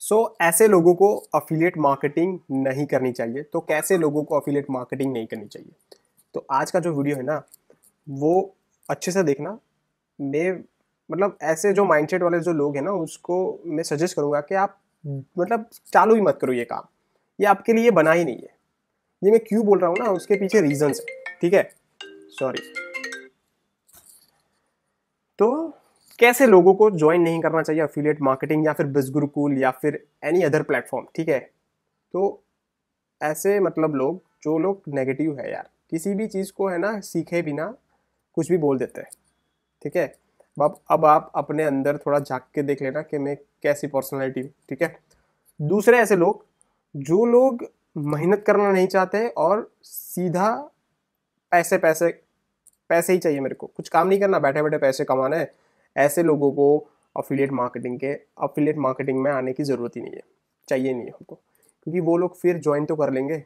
सो so, ऐसे लोगों को अफिलियट मार्केटिंग नहीं करनी चाहिए तो कैसे लोगों को अफिलियट मार्केटिंग नहीं करनी चाहिए तो आज का जो वीडियो है ना वो अच्छे से देखना मैं मतलब ऐसे जो माइंडसेट वाले जो लोग हैं ना उसको मैं सजेस्ट करूँगा कि आप मतलब चालू ही मत करो ये काम ये आपके लिए बना ही नहीं है ये मैं क्यों बोल रहा हूँ ना उसके पीछे रीजन्स है ठीक है सॉरी तो कैसे लोगों को ज्वाइन नहीं करना चाहिए अफिलियट मार्केटिंग या फिर गुरुकुल या फिर एनी अदर प्लेटफॉर्म ठीक है तो ऐसे मतलब लोग जो लोग नेगेटिव है यार किसी भी चीज़ को है ना सीखे बिना कुछ भी बोल देते हैं ठीक है अब अब आप अपने अंदर थोड़ा झाँक के देख लेना कि मैं कैसी पर्सनैलिटी हूँ ठीक है दूसरे ऐसे लोग जो लोग मेहनत करना नहीं चाहते और सीधा पैसे पैसे पैसे ही चाहिए मेरे को कुछ काम नहीं करना बैठे बैठे पैसे कमाना है ऐसे लोगों को अफिलेट मार्केटिंग के अफिलेट मार्केटिंग में आने की ज़रूरत ही नहीं है चाहिए नहीं हमको क्योंकि वो लोग फिर ज्वाइन तो कर लेंगे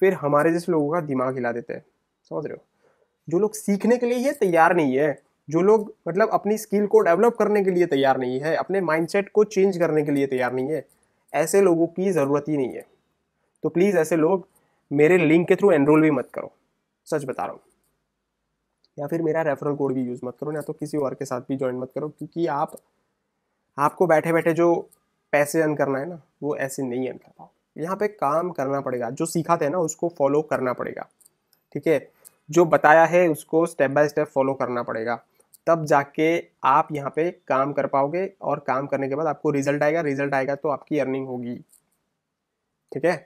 फिर हमारे जैसे लोगों का दिमाग हिला देते हैं समझ रहे हो जो लोग सीखने के लिए ये तैयार नहीं है जो लोग मतलब अपनी स्किल को डेवलप करने के लिए तैयार नहीं है अपने माइंडसेट को चेंज करने के लिए तैयार नहीं है ऐसे लोगों की ज़रूरत ही नहीं है तो प्लीज़ ऐसे लोग मेरे लिंक के थ्रू एनरोल भी मत करो सच बता रहा हूँ या फिर मेरा रेफरल कोड भी यूज़ मत करो या तो किसी और के साथ भी ज्वाइन मत करो क्योंकि आप आपको बैठे बैठे जो पैसे अर्न करना है ना वो ऐसे नहीं अर्न कर पाओ यहाँ पे काम करना पड़ेगा जो सीखा थे ना उसको फॉलो करना पड़ेगा ठीक है जो बताया है उसको स्टेप बाय स्टेप फॉलो करना पड़ेगा तब जाके आप यहाँ पे काम कर पाओगे और काम करने के बाद आपको रिजल्ट आएगा रिजल्ट आएगा तो आपकी अर्निंग होगी ठीक है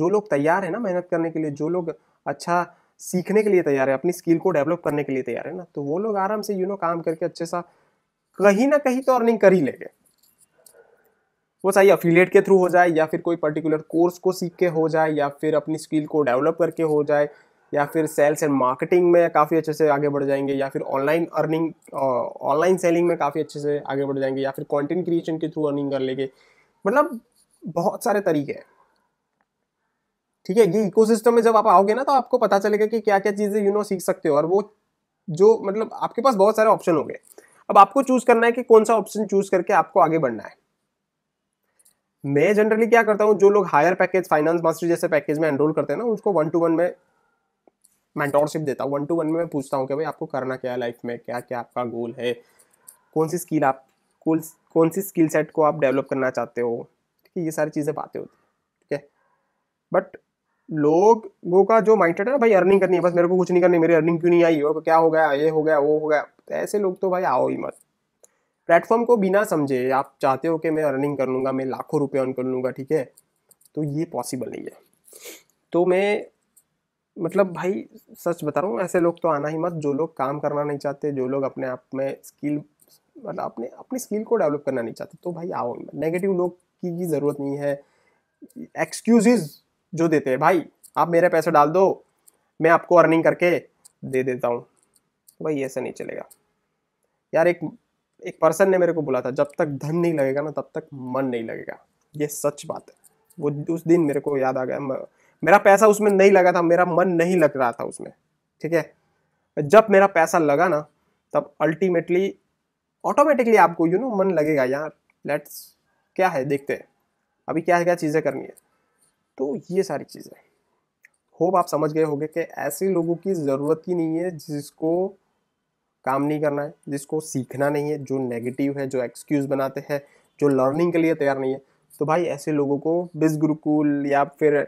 जो लोग तैयार है ना मेहनत करने के लिए जो लोग अच्छा सीखने के लिए तैयार है अपनी स्किल को डेवलप करने के लिए तैयार है ना तो वो लोग आराम से यू नो काम करके अच्छे सा कहीं ना कहीं तो अर्निंग कर ही लेंगे वो चाहिए अफिलेट के थ्रू हो जाए या फिर कोई पर्टिकुलर कोर्स को सीख के हो जाए या फिर अपनी स्किल को डेवलप करके हो जाए या फिर सेल्स एंड मार्केटिंग में काफ़ी अच्छे से आगे बढ़ जाएंगे या फिर ऑनलाइन अर्निंग ऑनलाइन सेलिंग में काफ़ी अच्छे से आगे बढ़ जाएंगे या फिर कंटेंट क्रिएशन के थ्रू अर्निंग कर लेंगे मतलब बहुत सारे तरीके हैं ठीक है ये सिस्टम में जब आप आओगे ना तो आपको पता चलेगा कि क्या क्या चीज़ें यू नो सीख सकते हो और वो जो मतलब आपके पास बहुत सारे ऑप्शन हो गए अब आपको चूज करना है कि कौन सा ऑप्शन चूज करके आपको आगे बढ़ना है मैं जनरली क्या करता हूँ जो लोग हायर पैकेज फाइनेंस मास्टर जैसे पैकेज में एनरोल करते हैं ना उसको वन टू वन में मैंटोरशिप देता हूँ वन टू वन में मैं पूछता हूँ कि भाई आपको करना क्या है लाइफ में क्या क्या आपका गोल है कौन सी स्किल आप कौन कौन सी स्किल सेट को आप डेवलप करना चाहते हो ठीक है ये सारी चीज़ें बातें होती हैं ठीक है बट लोगों का जो माइंड है ना भाई अर्निंग करनी है बस मेरे को कुछ नहीं करनी मेरी अर्निंग क्यों नहीं आई हो क्या हो गया ये हो गया वो हो गया तो ऐसे लोग तो भाई आओ ही मत प्लेटफॉर्म को बिना समझे आप चाहते हो कि मैं अर्निंग कर लूँगा मैं लाखों रुपये अर्न कर लूँगा ठीक है तो ये पॉसिबल नहीं है तो मैं मतलब भाई सच बता रहा हूँ ऐसे लोग तो आना ही मत जो लोग काम करना नहीं चाहते जो लोग अपने आप में स्किल मतलब अपने अपनी स्किल को डेवलप करना नहीं चाहते तो भाई आओ नेगेटिव लोग की ज़रूरत नहीं है एक्सक्यूजेज़ जो देते हैं भाई आप मेरे पैसे डाल दो मैं आपको अर्निंग करके दे देता हूँ भाई ऐसा नहीं चलेगा यार एक एक पर्सन ने मेरे को बोला था जब तक धन नहीं लगेगा ना तब तक मन नहीं लगेगा ये सच बात है वो उस दिन मेरे को याद आ गया मेरा पैसा उसमें नहीं लगा था मेरा मन नहीं लग रहा था उसमें ठीक है जब मेरा पैसा लगा ना तब अल्टीमेटली ऑटोमेटिकली आपको यू you नो know, मन लगेगा यार लेट्स क्या है देखते हैं अभी क्या क्या चीज़ें करनी है तो ये सारी चीज़ें होप आप समझ गए होंगे कि ऐसे लोगों की ज़रूरत ही नहीं है जिसको काम नहीं करना है जिसको सीखना नहीं है जो नेगेटिव है जो एक्सक्यूज़ बनाते हैं जो लर्निंग के लिए तैयार नहीं है तो भाई ऐसे लोगों को बिज गुरुकुल या फिर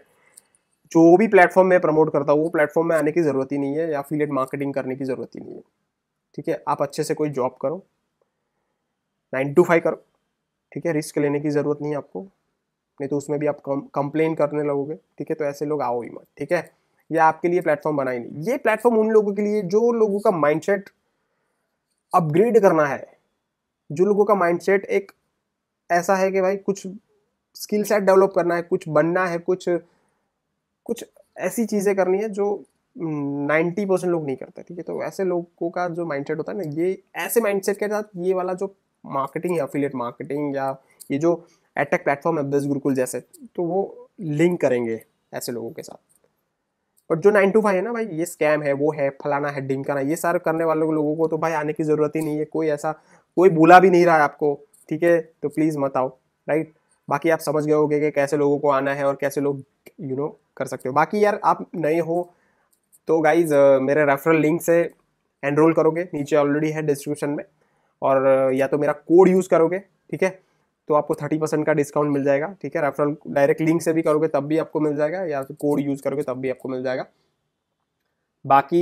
जो भी प्लेटफॉर्म मैं प्रमोट करता हूँ वो प्लेटफॉर्म में आने की ज़रूरत ही नहीं है या फीलेट मार्केटिंग करने की ज़रूरत ही नहीं है ठीक है आप अच्छे से कोई जॉब करो नाइन टू फाइव करो ठीक है रिस्क लेने की ज़रूरत नहीं है आपको नहीं तो उसमें भी आप कंप्लेन करने लगोगे ठीक है तो ऐसे लोग आओ ही मत ठीक है ये आपके लिए प्लेटफॉर्म बना ही नहीं ये प्लेटफॉर्म उन लोगों के लिए जो लोगों का माइंडसेट अपग्रेड करना है जो लोगों का माइंडसेट एक ऐसा है कि भाई कुछ स्किल सेट डेवलप करना है कुछ बनना है कुछ कुछ ऐसी चीज़ें करनी है जो 90 परसेंट लोग नहीं करते ठीक है तो ऐसे लोगों का जो माइंडसेट होता है ना ये ऐसे माइंडसेट के साथ ये वाला जो मार्केटिंग या फिलेट मार्केटिंग या ये जो एटेक प्लेटफॉर्म एफ गुरुकुल जैसे तो वो लिंक करेंगे ऐसे लोगों के साथ और जो नाइन टू फाइव है ना भाई ये स्कैम है वो है फलाना है ढिमकाना ये सारे करने वाले लोगों को तो भाई आने की ज़रूरत ही नहीं है कोई ऐसा कोई बुला भी नहीं रहा है आपको ठीक है तो प्लीज़ मत आओ राइट बाकी आप समझ गए होगे कि कैसे लोगों को आना है और कैसे लोग यू नो कर सकते हो बाकी यार आप नए हो तो गाइज मेरे रेफरल लिंक से एनरोल करोगे नीचे ऑलरेडी है डिस्क्रिप्शन में और या तो मेरा कोड यूज़ करोगे ठीक है तो आपको थर्टी परसेंट का डिस्काउंट मिल जाएगा ठीक है रेफरल डायरेक्ट लिंक से भी करोगे तब भी आपको मिल जाएगा या फिर कोड यूज़ करोगे तब भी आपको मिल जाएगा बाकी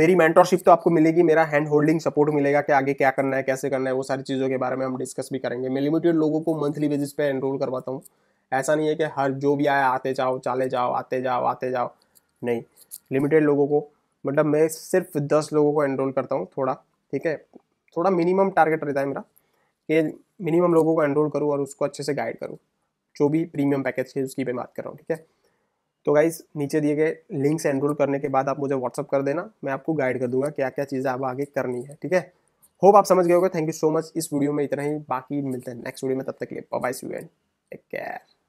मेरी मेंटरशिप तो आपको मिलेगी मेरा हैंड होल्डिंग सपोर्ट मिलेगा कि आगे क्या करना है कैसे करना है वो सारी चीज़ों के बारे में हम डिस्कस भी करेंगे मैं लिमिटेड लोगों को मंथली बेसिस पे एनरोल करवाता हूँ ऐसा नहीं है कि हर जो भी आया आते जाओ चले जाओ आते जाओ आते जाओ नहीं लिमिटेड लोगों को मतलब मैं सिर्फ दस लोगों को एनरोल करता हूँ थोड़ा ठीक है थोड़ा मिनिमम टारगेट रहता है मेरा कि मिनिमम लोगों को एनरोल करूँ और उसको अच्छे से गाइड करूँ जो भी प्रीमियम पैकेज है उसकी मैं बात कर रहा हूँ ठीक है तो गाइज नीचे दिए गए लिंक्स एनरोल करने के बाद आप मुझे व्हाट्सअप कर देना मैं आपको गाइड कर दूंगा क्या क्या चीज़ें आप आगे करनी है ठीक है होप आप समझ गए होगे थैंक यू सो मच इस वीडियो में इतना ही बाकी मिलते हैं नेक्स्ट वीडियो में तब तक के लिए bye see and take care